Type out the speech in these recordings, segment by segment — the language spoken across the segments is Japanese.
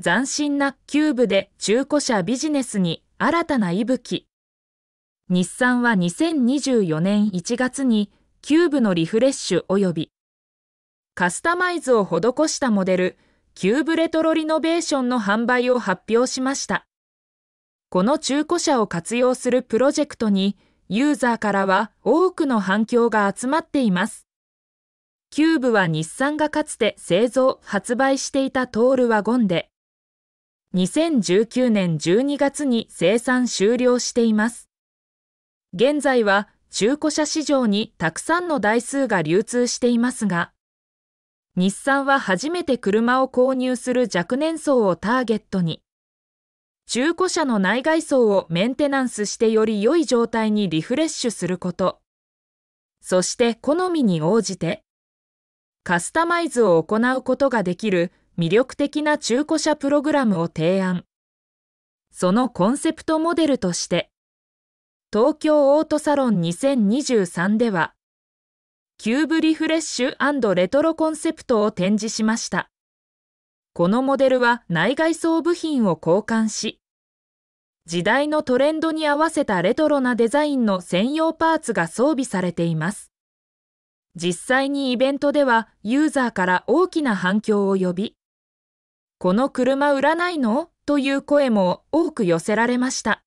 斬新なキューブで中古車ビジネスに新たな息吹。日産は2024年1月にキューブのリフレッシュ及びカスタマイズを施したモデル、キューブレトロリノベーションの販売を発表しました。この中古車を活用するプロジェクトに、ユーザーからは多くの反響が集まっています。キューブは日産がかつて製造、発売していたトールワゴンで、2019年12月に生産終了しています。現在は中古車市場にたくさんの台数が流通していますが、日産は初めて車を購入する若年層をターゲットに、中古車の内外装をメンテナンスしてより良い状態にリフレッシュすること、そして好みに応じて、カスタマイズを行うことができる魅力的な中古車プログラムを提案。そのコンセプトモデルとして、東京オートサロン2023では、キューブリフレッシュレトロコンセプトを展示しました。このモデルは内外装部品を交換し、時代のトレンドに合わせたレトロなデザインの専用パーツが装備されています。実際にイベントではユーザーから大きな反響を呼び、この車売らないのという声も多く寄せられました。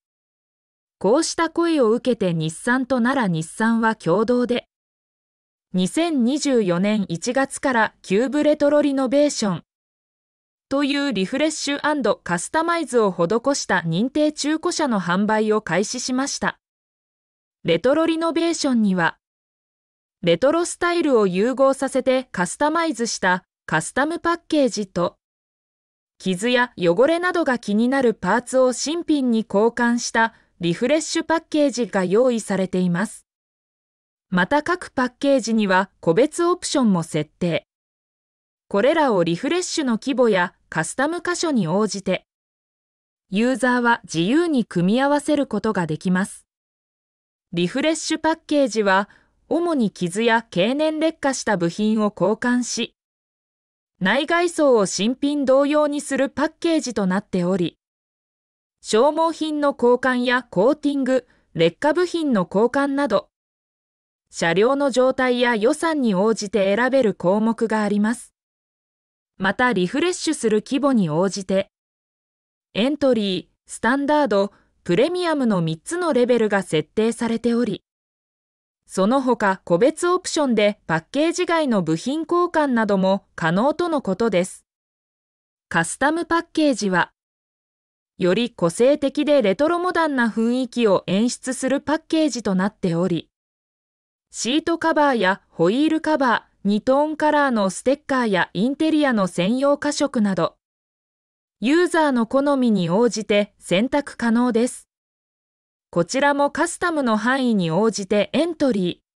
こうした声を受けて日産と奈良日産は共同で、2024年1月からキューブレトロリノベーションというリフレッシュカスタマイズを施した認定中古車の販売を開始しました。レトロリノベーションには、レトロスタイルを融合させてカスタマイズしたカスタムパッケージと、傷や汚れなどが気になるパーツを新品に交換したリフレッシュパッケージが用意されています。また各パッケージには個別オプションも設定。これらをリフレッシュの規模やカスタム箇所に応じて、ユーザーは自由に組み合わせることができます。リフレッシュパッケージは、主に傷や経年劣化した部品を交換し、内外装を新品同様にするパッケージとなっており、消耗品の交換やコーティング、劣化部品の交換など、車両の状態や予算に応じて選べる項目があります。またリフレッシュする規模に応じて、エントリー、スタンダード、プレミアムの3つのレベルが設定されており、その他個別オプションでパッケージ外の部品交換なども可能とのことです。カスタムパッケージは、より個性的でレトロモダンな雰囲気を演出するパッケージとなっており、シートカバーやホイールカバー、2トーンカラーのステッカーやインテリアの専用箇色など、ユーザーの好みに応じて選択可能です。こちらもカスタムの範囲に応じてエントリー。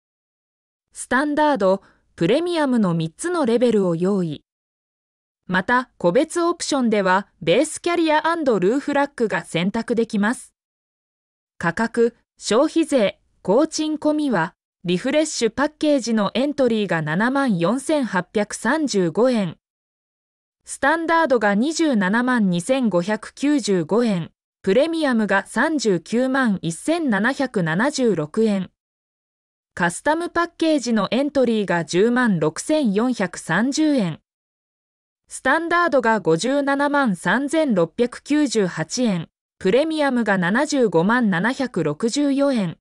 スタンダード、プレミアムの3つのレベルを用意。また、個別オプションでは、ベースキャリアルーフラッグが選択できます。価格、消費税、工賃込みは、リフレッシュパッケージのエントリーが74,835円。スタンダードが27万2595円。プレミアムが39万1776円。カスタムパッケージのエントリーが10万6430円。スタンダードが57万3698円。プレミアムが75万764円。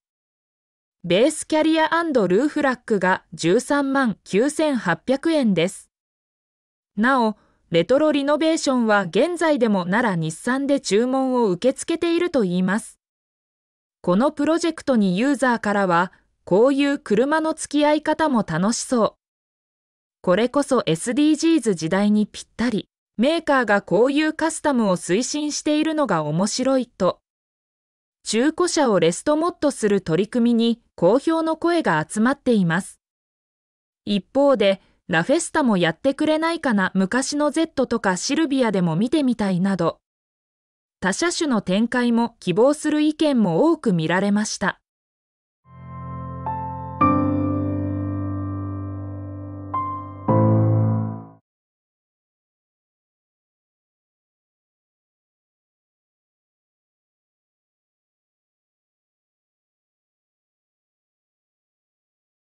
ベースキャリアルーフラックが13万9800円です。なお、レトロリノベーションは現在でも奈良日産で注文を受け付けているといいます。このプロジェクトにユーザーからは、こういう車の付き合い方も楽しそう。これこそ SDGs 時代にぴったり、メーカーがこういうカスタムを推進しているのが面白いと、中古車をレストモッドする取り組みに好評の声が集まっています。一方で、ラフェスタもやってくれないかな昔の Z とかシルビアでも見てみたいなど、他車種の展開も希望する意見も多く見られました。